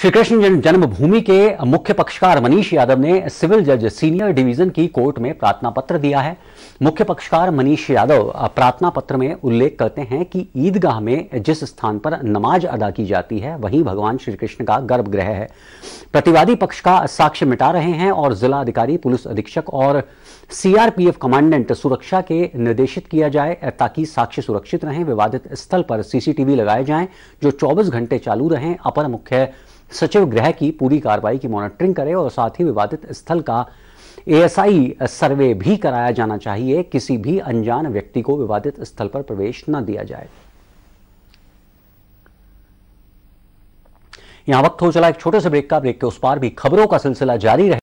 श्री कृष्ण जन्मभूमि के मुख्य पक्षकार मनीष यादव ने सिविल जज सीनियर डिवीजन की कोर्ट में प्रार्थना पत्र दिया है मुख्य पक्षकार मनीष यादव प्रार्थना पत्र में उल्लेख करते हैं कि ईदगाह में जिस स्थान पर नमाज अदा की जाती है वहीं भगवान श्री कृष्ण का गर्भगृह है प्रतिवादी पक्ष का साक्ष्य मिटा रहे हैं और जिलाधिकारी पुलिस अधीक्षक और सीआरपीएफ कमांडेंट सुरक्षा के निर्देशित किया जाए ताकि साक्ष्य सुरक्षित रहें विवादित स्थल पर सीसीटीवी लगाए जाएं जो 24 घंटे चालू रहें अपर मुख्य सचिव गृह की पूरी कार्रवाई की मॉनिटरिंग करे और साथ ही विवादित स्थल का एएसआई सर्वे भी कराया जाना चाहिए किसी भी अनजान व्यक्ति को विवादित स्थल पर प्रवेश न दिया जाए यहां वक्त हो चला एक छोटे से ब्रेक का ब्रेक के उस पार भी खबरों का सिलसिला जारी रहे